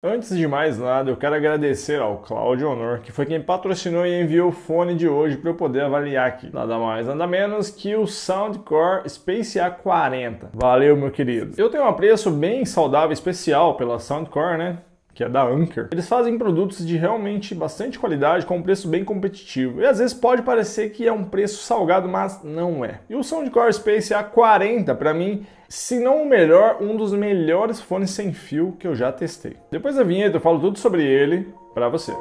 Antes de mais nada, eu quero agradecer ao Claudio Honor, que foi quem patrocinou e enviou o fone de hoje para eu poder avaliar aqui. Nada mais, nada menos que o Soundcore Space A40. Valeu, meu querido. Eu tenho um apreço bem saudável especial pela Soundcore, né? que é da Anker, eles fazem produtos de realmente bastante qualidade com um preço bem competitivo. E às vezes pode parecer que é um preço salgado, mas não é. E o Soundcore Space é A40, para mim, se não o melhor, um dos melhores fones sem fio que eu já testei. Depois da vinheta eu falo tudo sobre ele para você.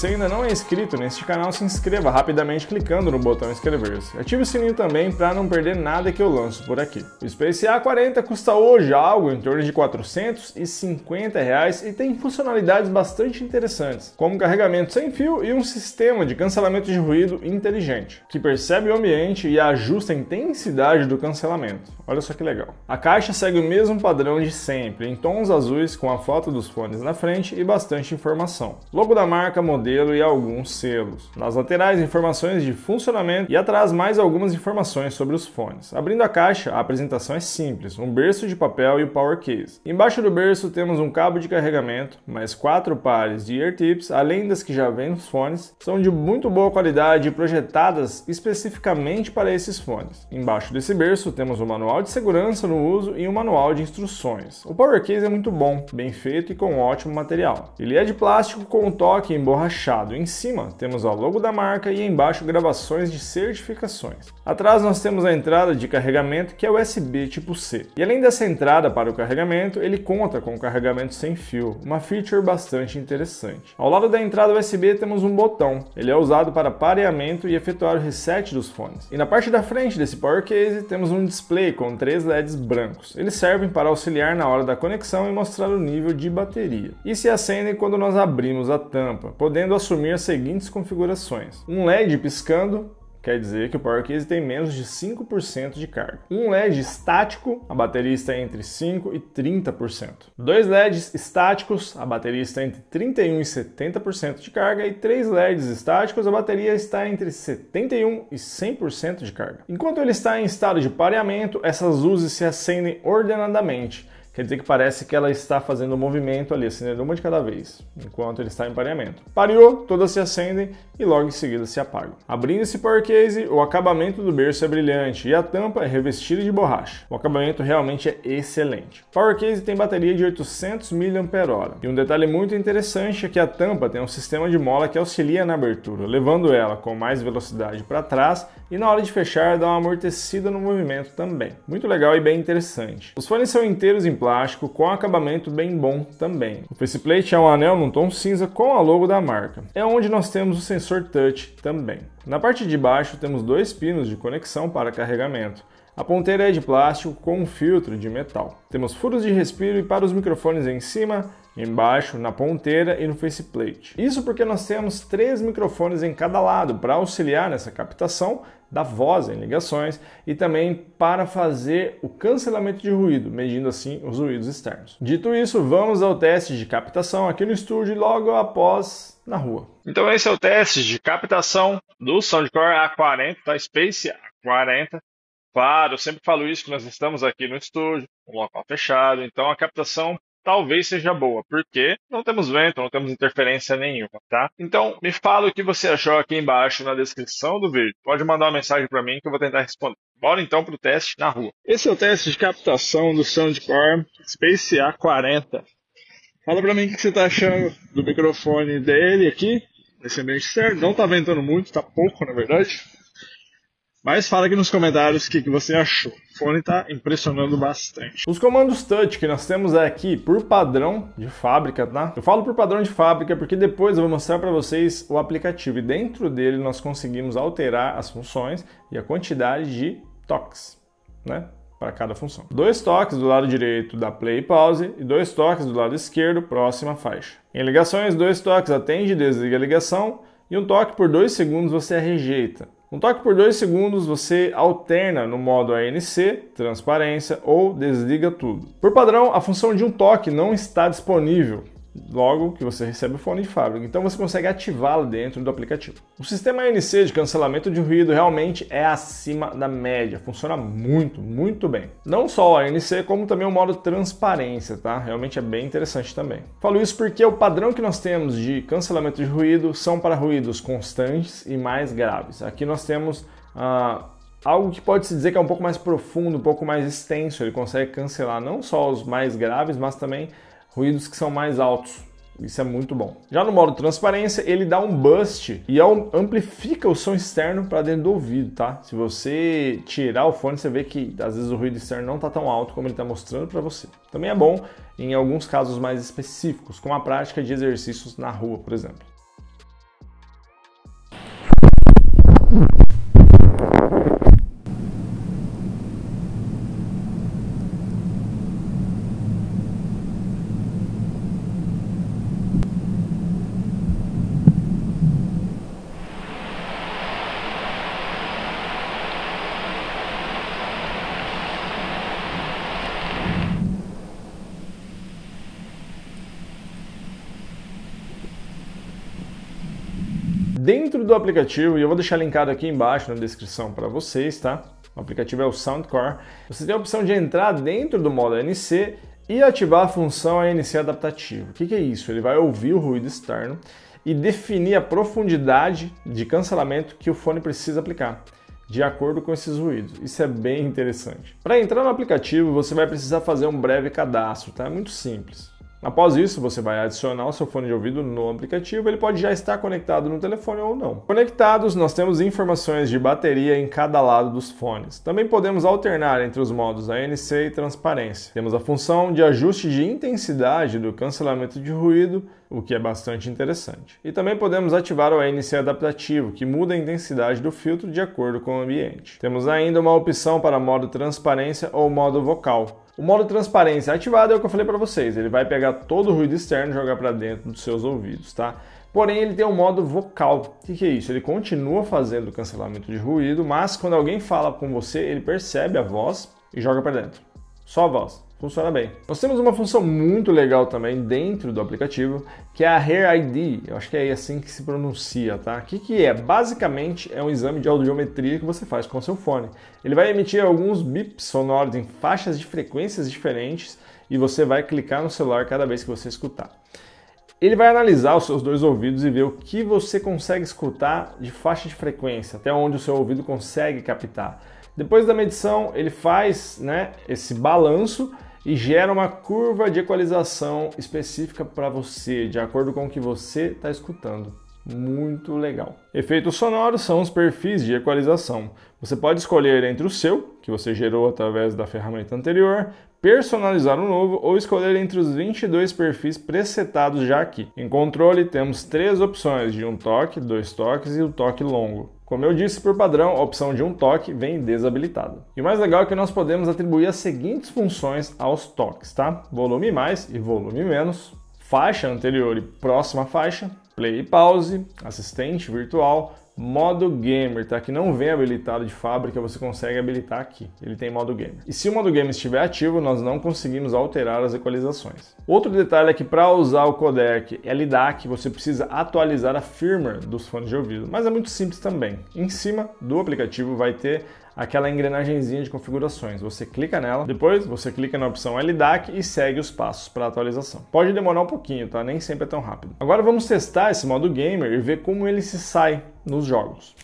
Six ainda não é inscrito neste canal, se inscreva rapidamente clicando no botão inscrever-se. Ative o sininho também para não perder nada que eu lanço por aqui. O Space A40 custa hoje algo em torno de 450 reais e tem funcionalidades bastante interessantes, como carregamento sem fio e um sistema de cancelamento de ruído inteligente, que percebe o ambiente e ajusta a intensidade do cancelamento. Olha só que legal. A caixa segue o mesmo padrão de sempre, em tons azuis com a foto dos fones na frente e bastante informação. Logo da marca, modelo e alguns selos. Nas laterais, informações de funcionamento e atrás mais algumas informações sobre os fones. Abrindo a caixa, a apresentação é simples, um berço de papel e o power case. Embaixo do berço temos um cabo de carregamento, mais quatro pares de ear tips, além das que já vêm nos fones, são de muito boa qualidade e projetadas especificamente para esses fones. Embaixo desse berço temos o um manual de segurança no uso e um manual de instruções. O power case é muito bom, bem feito e com ótimo material. Ele é de plástico com um toque emborrachado lado, em cima, temos o logo da marca e embaixo gravações de certificações. Atrás nós temos a entrada de carregamento que é USB tipo C. E além dessa entrada para o carregamento, ele conta com carregamento sem fio, uma feature bastante interessante. Ao lado da entrada USB temos um botão. Ele é usado para pareamento e efetuar o reset dos fones. E na parte da frente desse power case temos um display com três LEDs brancos. Eles servem para auxiliar na hora da conexão e mostrar o nível de bateria. E se acendem quando nós abrimos a tampa, podendo assumir assumir as seguintes configurações. Um LED piscando, quer dizer que o Power Case tem menos de 5% de carga. Um LED estático, a bateria está entre 5% e 30%. Dois LEDs estáticos, a bateria está entre 31% e 70% de carga. E três LEDs estáticos, a bateria está entre 71% e 100% de carga. Enquanto ele está em estado de pareamento, essas luzes se acendem ordenadamente, ele tem que parece que ela está fazendo um movimento ali, acendendo uma de cada vez, enquanto ele está em pareamento. Pariu, todas se acendem e logo em seguida se apagam. Abrindo esse power case, o acabamento do berço é brilhante e a tampa é revestida de borracha. O acabamento realmente é excelente. Power case tem bateria de 800 mAh e um detalhe muito interessante é que a tampa tem um sistema de mola que auxilia na abertura, levando ela com mais velocidade para trás e na hora de fechar dá uma amortecida no movimento também. Muito legal e bem interessante. Os fones são inteiros em plástico plástico com acabamento bem bom também. O faceplate é um anel num tom cinza com a logo da marca. É onde nós temos o sensor touch também. Na parte de baixo temos dois pinos de conexão para carregamento. A ponteira é de plástico com um filtro de metal. Temos furos de respiro e para os microfones em cima, embaixo, na ponteira e no faceplate. Isso porque nós temos três microfones em cada lado para auxiliar nessa captação da voz em ligações e também para fazer o cancelamento de ruído, medindo assim os ruídos externos. Dito isso, vamos ao teste de captação aqui no estúdio logo após na rua. Então esse é o teste de captação do Soundcore A40, da Space A40. Claro, eu sempre falo isso que nós estamos aqui no estúdio, um local fechado, então a captação talvez seja boa, porque não temos vento, não temos interferência nenhuma, tá? Então, me fala o que você achou aqui embaixo na descrição do vídeo. Pode mandar uma mensagem para mim que eu vou tentar responder. Bora então para o teste na rua. Esse é o teste de captação do Soundcore Space A40. Fala para mim o que você está achando do microfone dele aqui, Esse ambiente externo. Não está ventando muito, está pouco na verdade. Mas fala aqui nos comentários o que, que você achou. O fone está impressionando bastante. Os comandos touch que nós temos é aqui por padrão de fábrica, tá? Eu falo por padrão de fábrica porque depois eu vou mostrar para vocês o aplicativo e dentro dele nós conseguimos alterar as funções e a quantidade de toques, né? para cada função. Dois toques do lado direito da play e pause e dois toques do lado esquerdo, próxima faixa. Em ligações, dois toques atende e desliga a ligação e um toque por dois segundos você a rejeita. Um toque por 2 segundos você alterna no modo ANC, transparência ou desliga tudo. Por padrão, a função de um toque não está disponível, logo que você recebe o fone de fábrica. Então você consegue ativá-lo dentro do aplicativo. O sistema ANC de cancelamento de ruído realmente é acima da média, funciona muito, muito bem. Não só o ANC, como também o modo transparência, tá? Realmente é bem interessante também. Falo isso porque o padrão que nós temos de cancelamento de ruído são para ruídos constantes e mais graves. Aqui nós temos a ah, algo que pode se dizer que é um pouco mais profundo, um pouco mais extenso. Ele consegue cancelar não só os mais graves, mas também ruídos que são mais altos. Isso é muito bom. Já no modo transparência, ele dá um bust e é amplifica o som externo para dentro do ouvido, tá? Se você tirar o fone, você vê que às vezes o ruído externo não está tão alto como ele está mostrando para você. Também é bom em alguns casos mais específicos, como a prática de exercícios na rua, por exemplo. Dentro do aplicativo, e eu vou deixar linkado aqui embaixo na descrição para vocês, tá? O aplicativo é o Soundcore. Você tem a opção de entrar dentro do modo ANC e ativar a função ANC adaptativo. O que, que é isso? Ele vai ouvir o ruído externo e definir a profundidade de cancelamento que o fone precisa aplicar de acordo com esses ruídos. Isso é bem interessante. Para entrar no aplicativo, você vai precisar fazer um breve cadastro, tá? É muito simples. Após isso, você vai adicionar o seu fone de ouvido no aplicativo, ele pode já estar conectado no telefone ou não. Conectados, nós temos informações de bateria em cada lado dos fones. Também podemos alternar entre os modos ANC e transparência. Temos a função de ajuste de intensidade do cancelamento de ruído, o que é bastante interessante. E também podemos ativar o ANC adaptativo, que muda a intensidade do filtro de acordo com o ambiente. Temos ainda uma opção para modo transparência ou modo vocal. O modo transparência ativado é o que eu falei para vocês, ele vai pegar todo o ruído externo e jogar para dentro dos seus ouvidos, tá? Porém, ele tem um modo vocal. O que, que, é isso? Ele continua fazendo o cancelamento de ruído, mas quando alguém fala com você, ele percebe a voz e joga para dentro. Só a voz funciona bem. Nós temos uma função muito legal também dentro do aplicativo, que é a Hair ID, eu acho que é assim que se pronuncia, tá? O que, que é? Basicamente é um exame de audiometria que você faz com o seu fone. Ele vai emitir alguns bips sonoros em faixas de frequências diferentes e você vai clicar no celular cada vez que você escutar. Ele vai analisar os seus dois ouvidos e ver o que você consegue escutar de faixa de frequência, até onde o seu ouvido consegue captar. Depois da medição, ele faz né, esse balanço e gera uma curva de equalização específica para você, de acordo com o que você está escutando. Muito legal. Efeitos sonoros são os perfis de equalização. Você pode escolher entre o seu, que você gerou através da ferramenta anterior, personalizar um novo ou escolher entre os 22 perfis presetados já aqui. Em controle, temos três opções: de um toque, dois toques e o um toque longo. Como eu disse, por padrão, a opção de um toque vem desabilitada. E o mais legal é que nós podemos atribuir as seguintes funções aos toques, tá? Volume mais e volume menos, faixa anterior e próxima faixa, play e pause, assistente virtual, modo gamer, tá? Que não vem habilitado de fábrica, você consegue habilitar aqui. Ele tem modo gamer. E se o modo gamer estiver ativo, nós não conseguimos alterar as equalizações. Outro detalhe é que para usar o codec LDAC, você precisa atualizar a firmware dos fones de ouvido, mas é muito simples também. Em cima do aplicativo vai ter aquela engrenagemzinha de configurações. Você clica nela, depois você clica na opção LDAC e segue os passos para atualização. Pode demorar um pouquinho, tá? Nem sempre é tão rápido. Agora vamos testar esse modo gamer e ver como ele se sai nos jogos.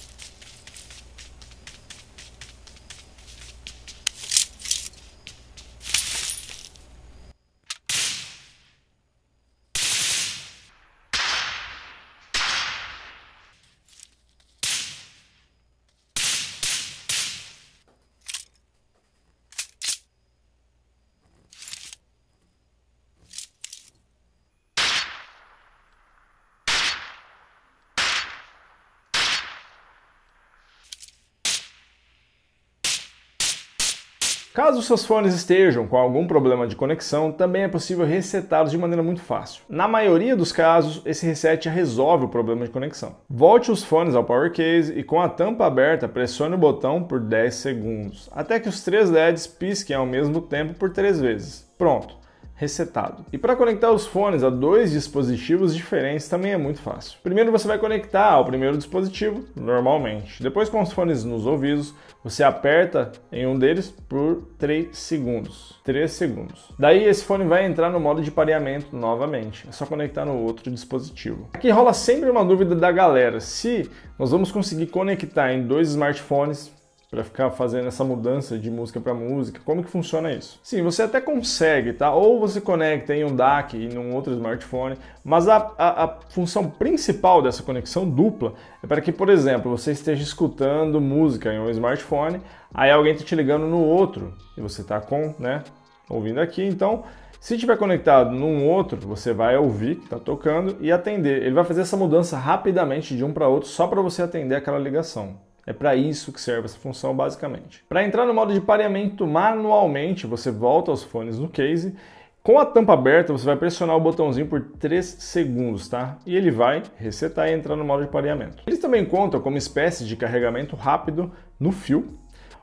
Caso seus fones estejam com algum problema de conexão, também é possível resetá-los de maneira muito fácil. Na maioria dos casos, esse reset resolve o problema de conexão. Volte os fones ao power case e com a tampa aberta, pressione o botão por 10 segundos, até que os três LEDs pisquem ao mesmo tempo por três vezes. Pronto resetado. E para conectar os fones a dois dispositivos diferentes também é muito fácil. Primeiro você vai conectar ao primeiro dispositivo, normalmente. Depois com os fones nos ouvidos, você aperta em um deles por 3 segundos. 3 segundos. Daí esse fone vai entrar no modo de pareamento novamente. É só conectar no outro dispositivo. Aqui rola sempre uma dúvida da galera, se nós vamos conseguir conectar em dois smartphones para ficar fazendo essa mudança de música para música. Como que funciona isso? Sim, você até consegue, tá? Ou você conecta em um DAC e num outro smartphone, mas a, a, a função principal dessa conexão dupla é para que, por exemplo, você esteja escutando música em um smartphone, aí alguém está te ligando no outro e você está com, né, ouvindo aqui, então se tiver conectado num outro, você vai ouvir que está tocando e atender. Ele vai fazer essa mudança rapidamente de um para outro só para você atender aquela ligação. É para isso que serve essa função basicamente. Para entrar no modo de pareamento manualmente, você volta os fones no case. Com a tampa aberta, você vai pressionar o botãozinho por 3 segundos, tá? E ele vai resetar e entrar no modo de pareamento. Ele também conta como espécie de carregamento rápido no fio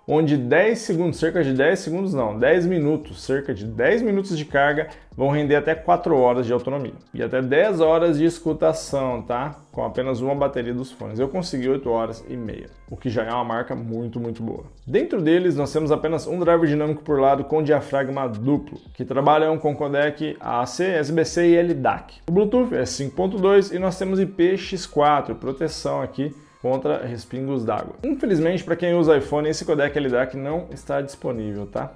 onde 10 segundos, cerca de 10 segundos não, 10 minutos, cerca de 10 minutos de carga vão render até 4 horas de autonomia e até 10 horas de escutação, tá? Com apenas uma bateria dos fones. Eu consegui 8 horas e meia, o que já é uma marca muito, muito boa. Dentro deles, nós temos apenas um driver dinâmico por lado com diafragma duplo, que trabalham com codec AC, SBC e LDAC. O Bluetooth é 5.2 e nós temos IPX4, proteção aqui contra respingos d'água. Infelizmente, para quem usa iPhone, esse codec LDAC não está disponível, tá?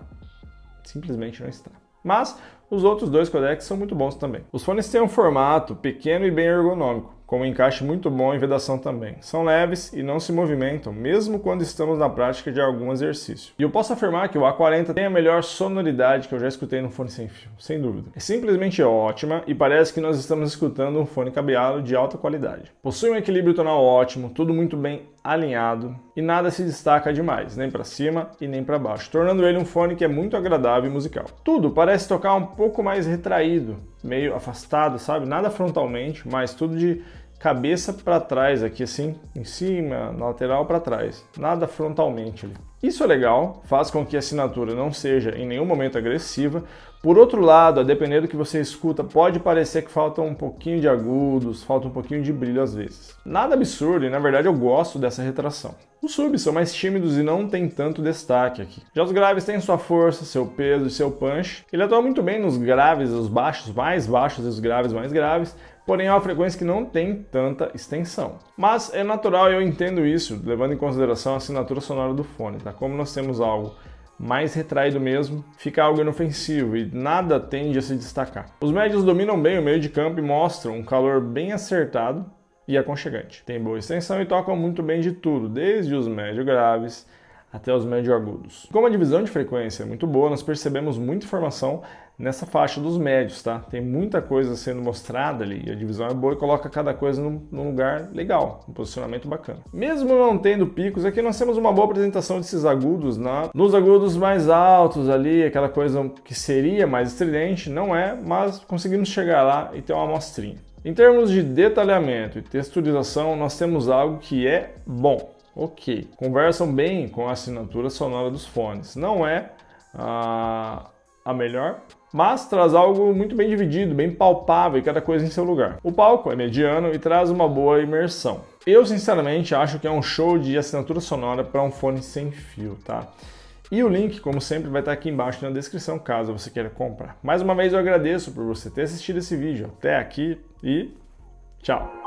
Simplesmente não está. Mas os outros dois codecs são muito bons também. Os fones têm um formato pequeno e bem ergonômico com um encaixe muito bom em vedação também. São leves e não se movimentam, mesmo quando estamos na prática de algum exercício. E eu posso afirmar que o A40 tem a melhor sonoridade que eu já escutei no fone sem fio, sem dúvida. É simplesmente ótima e parece que nós estamos escutando um fone cabeado de alta qualidade. Possui um equilíbrio tonal ótimo, tudo muito bem alinhado e nada se destaca demais, nem para cima e nem para baixo, tornando ele um fone que é muito agradável e musical. Tudo parece tocar um pouco mais retraído, meio afastado, sabe? Nada frontalmente, mas tudo de cabeça para trás aqui assim, em cima, na lateral para trás, nada frontalmente ali. Isso é legal, faz com que a assinatura não seja em nenhum momento agressiva. Por outro lado, a depender do que você escuta, pode parecer que falta um pouquinho de agudos, falta um pouquinho de brilho às vezes. Nada absurdo e na verdade eu gosto dessa retração. Os subs são mais tímidos e não tem tanto destaque aqui. Já os graves têm sua força, seu peso e seu punch. Ele atua muito bem nos graves, os baixos mais baixos e os graves mais graves, porém é uma frequência que não tem tanta extensão. Mas é natural e eu entendo isso, levando em consideração a assinatura sonora do fone, tá? Como nós temos algo mais retraído mesmo, fica algo inofensivo e nada tende a se destacar. Os médios dominam bem o meio de campo e mostram um calor bem acertado, e aconchegante. Tem boa extensão e tocam muito bem de tudo, desde os médio graves até os médio agudos. Como a divisão de frequência é muito boa, nós percebemos muita informação nessa faixa dos médios, tá? Tem muita coisa sendo mostrada ali, e a divisão é boa e coloca cada coisa num, lugar legal, um posicionamento bacana. Mesmo não tendo picos, aqui nós temos uma boa apresentação desses agudos, na, nos agudos mais altos ali, aquela coisa que seria mais estridente, não é, mas conseguimos chegar lá e ter uma amostrinha. Em termos de detalhamento e texturização, nós temos algo que é bom, ok. Conversam bem com a assinatura sonora dos fones. Não é a, ah, a melhor, mas traz algo muito bem dividido, bem palpável e cada coisa em seu lugar. O palco é mediano e traz uma boa imersão. Eu, sinceramente, acho que é um show de assinatura sonora para um fone sem fio, tá? E o link, como sempre, vai estar aqui embaixo na descrição, caso você queira comprar. Mais uma vez eu agradeço por você ter assistido esse vídeo até aqui e tchau!